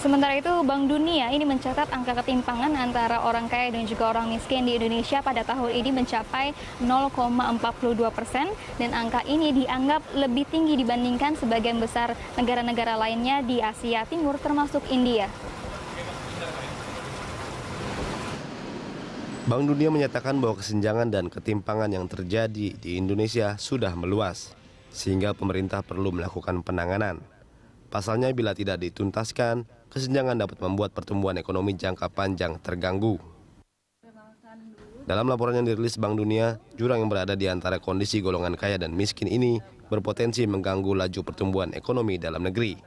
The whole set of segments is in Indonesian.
Sementara itu, Bank Dunia ini mencatat angka ketimpangan antara orang kaya dan juga orang miskin di Indonesia pada tahun ini mencapai 0,42 persen dan angka ini dianggap lebih tinggi dibandingkan sebagian besar negara-negara lainnya di Asia Timur termasuk India. Bank Dunia menyatakan bahwa kesenjangan dan ketimpangan yang terjadi di Indonesia sudah meluas, sehingga pemerintah perlu melakukan penanganan. Pasalnya bila tidak dituntaskan, kesenjangan dapat membuat pertumbuhan ekonomi jangka panjang terganggu. Dalam laporan yang dirilis Bank Dunia, jurang yang berada di antara kondisi golongan kaya dan miskin ini berpotensi mengganggu laju pertumbuhan ekonomi dalam negeri.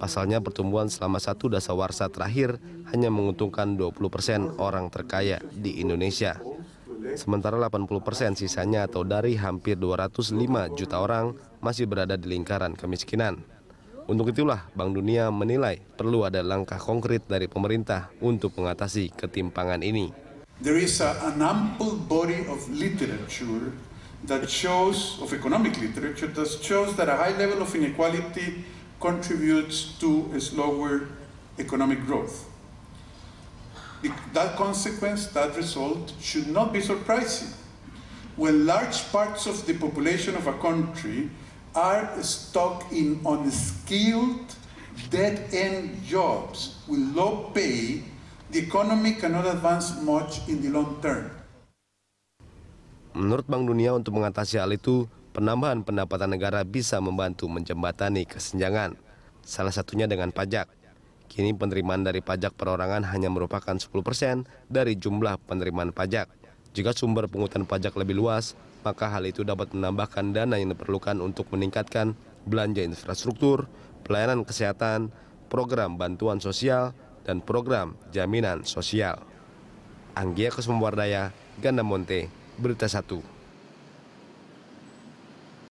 Pasalnya pertumbuhan selama satu dasawarsa terakhir hanya menguntungkan 20 persen orang terkaya di Indonesia. Sementara 80 persen sisanya atau dari hampir 205 juta orang masih berada di lingkaran kemiskinan. Untuk itulah Bank Dunia menilai perlu ada langkah konkret dari pemerintah untuk mengatasi ketimpangan ini. There is a, an ample body of literature that shows of economic literature that shows that a high level of inequality contributes to a slower economic growth. That consequence, that result, should not be surprising. When large parts of the population of a country are stuck in unskilled, dead-end jobs with low pay, the economy cannot advance much in the long term. Menurut Bank Dunia untuk mengatasi hal itu, penambahan pendapatan negara bisa membantu menjembatani kesenjangan, salah satunya dengan pajak. Kini penerimaan dari pajak perorangan hanya merupakan 10% dari jumlah penerimaan pajak. Jika sumber pungutan pajak lebih luas, maka hal itu dapat menambahkan dana yang diperlukan untuk meningkatkan belanja infrastruktur, pelayanan kesehatan, program bantuan sosial, dan program jaminan sosial. Anggia Kusumwardaya, Ganda Monte, Berita 1.